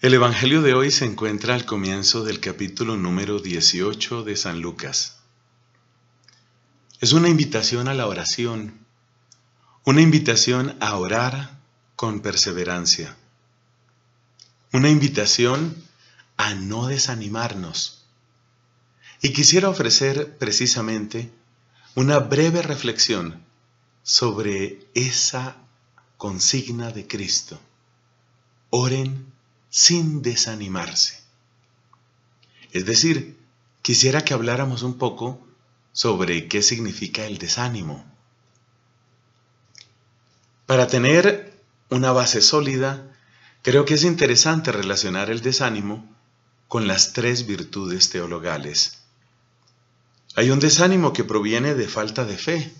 El Evangelio de hoy se encuentra al comienzo del capítulo número 18 de San Lucas. Es una invitación a la oración, una invitación a orar con perseverancia, una invitación a no desanimarnos. Y quisiera ofrecer precisamente una breve reflexión sobre esa consigna de Cristo. Oren sin desanimarse. Es decir, quisiera que habláramos un poco sobre qué significa el desánimo. Para tener una base sólida, creo que es interesante relacionar el desánimo con las tres virtudes teologales. Hay un desánimo que proviene de falta de fe.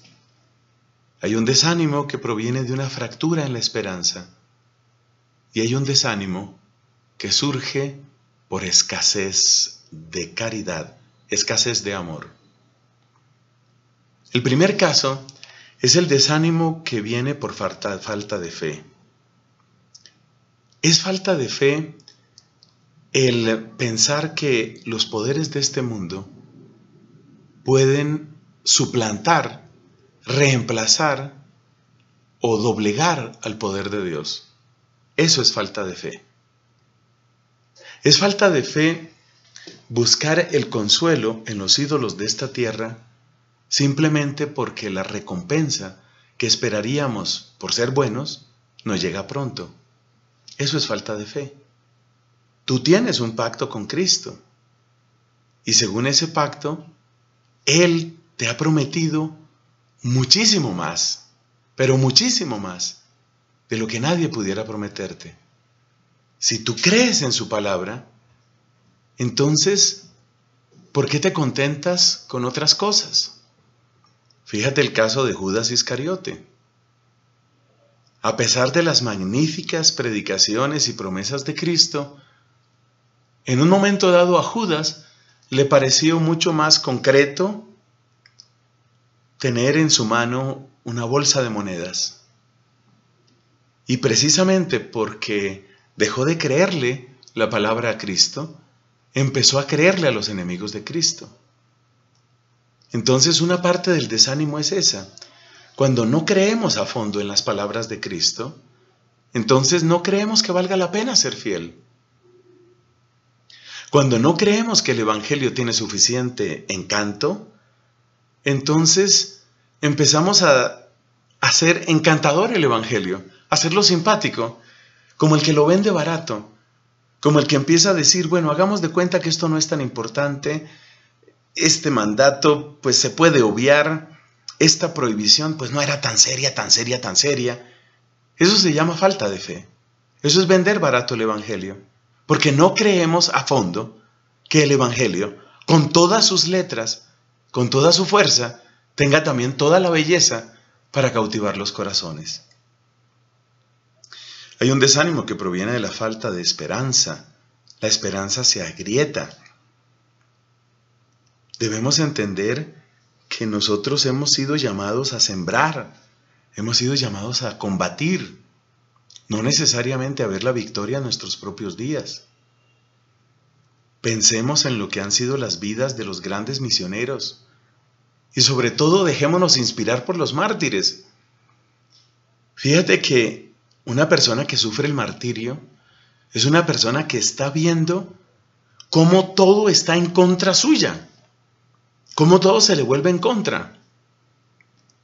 Hay un desánimo que proviene de una fractura en la esperanza. Y hay un desánimo que surge por escasez de caridad, escasez de amor. El primer caso es el desánimo que viene por falta, de fe. Es falta de fe el pensar que los poderes de este mundo pueden suplantar, reemplazar o doblegar al poder de Dios. Eso es falta de fe. Es falta de fe buscar el consuelo en los ídolos de esta tierra simplemente porque la recompensa que esperaríamos por ser buenos no llega pronto. Eso es falta de fe. Tú tienes un pacto con Cristo y según ese pacto, Él te ha prometido muchísimo más, pero muchísimo más de lo que nadie pudiera prometerte. Si tú crees en su palabra, entonces, ¿por qué te contentas con otras cosas? Fíjate el caso de Judas Iscariote. A pesar de las magníficas predicaciones y promesas de Cristo, en un momento dado a Judas le pareció mucho más concreto tener en su mano una bolsa de monedas. Y precisamente porque dejó de creerle la palabra a Cristo, empezó a creerle a los enemigos de Cristo. Entonces una parte del desánimo es esa. Cuando no creemos a fondo en las palabras de Cristo, entonces no creemos que valga la pena ser fiel. Cuando no creemos que el Evangelio tiene suficiente encanto, entonces empezamos a hacer encantador el Evangelio, hacerlo simpático, como el que lo vende barato, como el que empieza a decir, bueno, hagamos de cuenta que esto no es tan importante, este mandato pues se puede obviar, esta prohibición pues no era tan seria, tan seria, tan seria. Eso se llama falta de fe. Eso es vender barato el Evangelio, porque no creemos a fondo que el Evangelio, con todas sus letras, con toda su fuerza, tenga también toda la belleza para cautivar los corazones. Hay un desánimo que proviene de la falta de esperanza. La esperanza se agrieta. Debemos entender que nosotros hemos sido llamados a sembrar, hemos sido llamados a combatir, no necesariamente a ver la victoria en nuestros propios días. Pensemos en lo que han sido las vidas de los grandes misioneros y sobre todo dejémonos inspirar por los mártires. Fíjate que una persona que sufre el martirio es una persona que está viendo cómo todo está en contra suya, cómo todo se le vuelve en contra.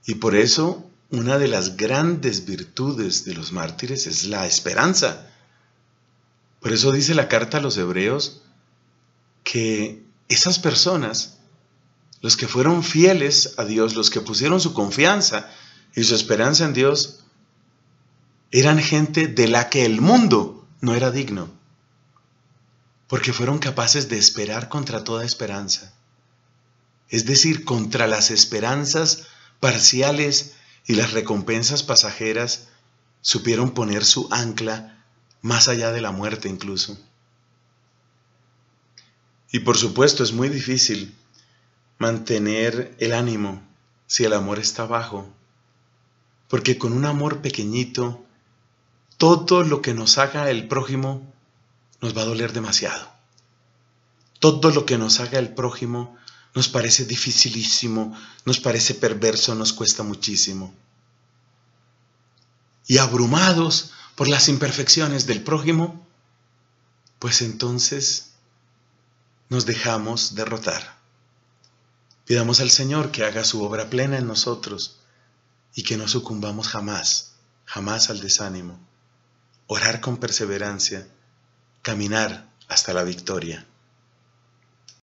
Y por eso una de las grandes virtudes de los mártires es la esperanza. Por eso dice la carta a los hebreos que esas personas, los que fueron fieles a Dios, los que pusieron su confianza y su esperanza en Dios, eran gente de la que el mundo no era digno, porque fueron capaces de esperar contra toda esperanza, es decir, contra las esperanzas parciales y las recompensas pasajeras, supieron poner su ancla más allá de la muerte incluso. Y por supuesto es muy difícil mantener el ánimo si el amor está bajo, porque con un amor pequeñito todo lo que nos haga el prójimo nos va a doler demasiado. Todo lo que nos haga el prójimo nos parece dificilísimo, nos parece perverso, nos cuesta muchísimo. Y abrumados por las imperfecciones del prójimo, pues entonces nos dejamos derrotar. Pidamos al Señor que haga su obra plena en nosotros y que no sucumbamos jamás, jamás al desánimo orar con perseverancia, caminar hasta la victoria.